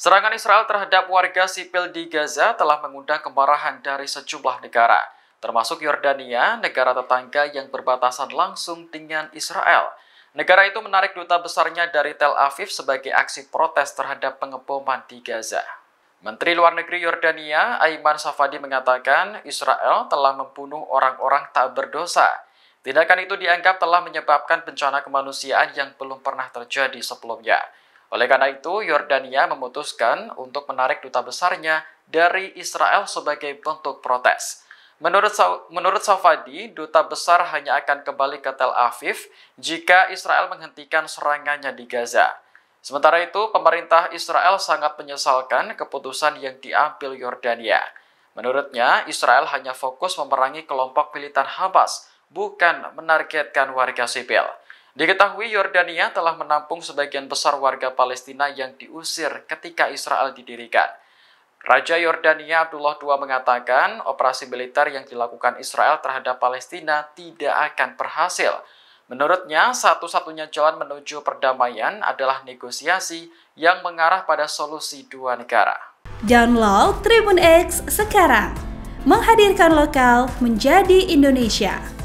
Serangan Israel terhadap warga sipil di Gaza telah mengundang kemarahan dari sejumlah negara, termasuk Yordania, negara tetangga yang berbatasan langsung dengan Israel. Negara itu menarik duta besarnya dari Tel Aviv sebagai aksi protes terhadap pengeboman di Gaza. Menteri Luar Negeri Yordania, Aiman Safadi mengatakan Israel telah membunuh orang-orang tak berdosa. Tindakan itu dianggap telah menyebabkan bencana kemanusiaan yang belum pernah terjadi sebelumnya. Oleh karena itu, Yordania memutuskan untuk menarik duta besarnya dari Israel sebagai bentuk protes. Menurut, menurut Safadi, duta besar hanya akan kembali ke Tel Aviv jika Israel menghentikan serangannya di Gaza. Sementara itu, pemerintah Israel sangat menyesalkan keputusan yang diambil Yordania. Menurutnya, Israel hanya fokus memerangi kelompok militan Hamas, bukan menargetkan warga sipil. Diketahui Yordania telah menampung sebagian besar warga Palestina yang diusir ketika Israel didirikan. Raja Yordania Abdullah II mengatakan operasi militer yang dilakukan Israel terhadap Palestina tidak akan berhasil. Menurutnya, satu-satunya jalan menuju perdamaian adalah negosiasi yang mengarah pada solusi dua negara. Download Tribun X sekarang, menghadirkan lokal menjadi Indonesia.